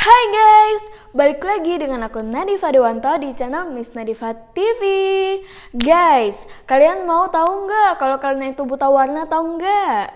Hai guys, balik lagi dengan aku Nadifa Dewanto di channel Miss Nadifa TV Guys, kalian mau tahu nggak kalau kalian itu buta warna tahu nggak?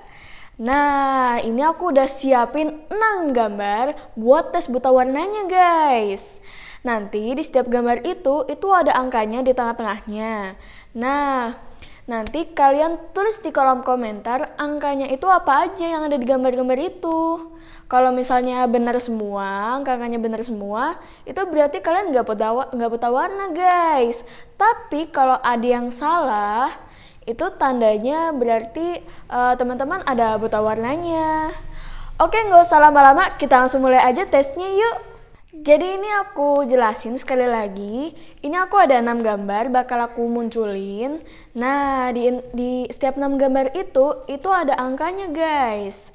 Nah, ini aku udah siapin 6 gambar buat tes buta warnanya guys Nanti di setiap gambar itu, itu ada angkanya di tengah-tengahnya Nah, nanti kalian tulis di kolom komentar angkanya itu apa aja yang ada di gambar-gambar itu kalau misalnya benar semua, kakaknya benar semua, itu berarti kalian nggak buta nggak buta warna guys. Tapi kalau ada yang salah, itu tandanya berarti teman eh, teman-teman ada buta warnanya. Oke, nggak usah lama-lama, kita langsung mulai aja tesnya yuk. Jadi ini aku jelasin sekali lagi. Ini aku ada 6 gambar bakal aku munculin. Nah, di, di setiap 6 gambar itu itu ada angkanya, guys.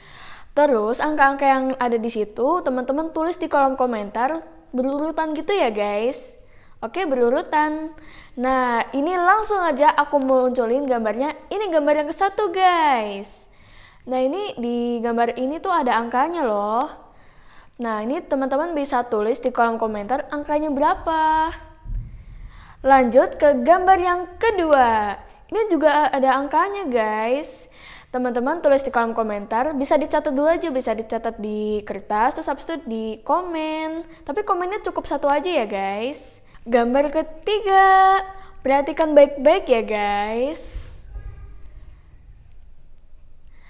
Terus angka-angka yang ada di situ teman-teman tulis di kolom komentar berurutan gitu ya guys. Oke berurutan. Nah ini langsung aja aku munculin gambarnya. Ini gambar yang ke satu guys. Nah ini di gambar ini tuh ada angkanya loh. Nah ini teman-teman bisa tulis di kolom komentar angkanya berapa. Lanjut ke gambar yang kedua. Ini juga ada angkanya guys teman-teman tulis di kolom komentar bisa dicatat dulu aja bisa dicatat di kertas terus habis itu di komen tapi komennya cukup satu aja ya guys gambar ketiga perhatikan baik-baik ya guys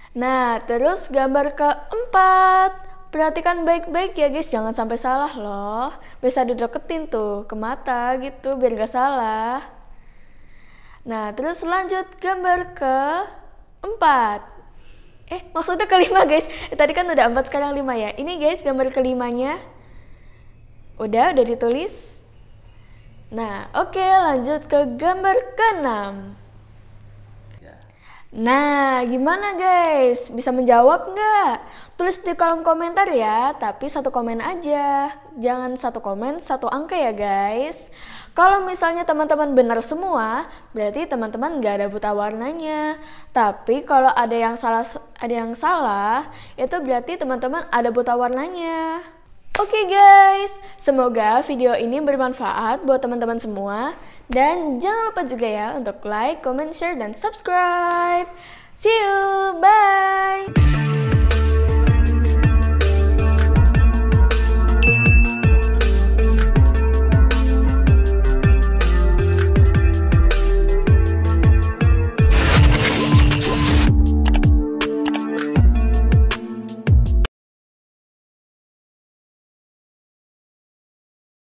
Nah, terus gambar keempat. Perhatikan baik-baik ya guys, jangan sampai salah loh. Bisa dideketin tuh ke mata gitu biar gak salah. Nah, terus lanjut gambar ke keempat. Eh, maksudnya kelima guys. Eh, tadi kan udah empat, sekarang lima ya. Ini guys gambar kelimanya. Udah, udah ditulis. Nah, oke okay, lanjut ke gambar keenam. Nah, gimana guys? Bisa menjawab nggak? Tulis di kolom komentar ya, tapi satu komen aja. Jangan satu komen, satu angka ya guys. Kalau misalnya teman-teman benar semua, berarti teman-teman nggak ada buta warnanya. Tapi kalau ada yang salah, ada yang salah, itu berarti teman-teman ada buta warnanya. Oke okay guys, semoga video ini bermanfaat buat teman-teman semua dan jangan lupa juga ya untuk like, comment, share dan subscribe. See you.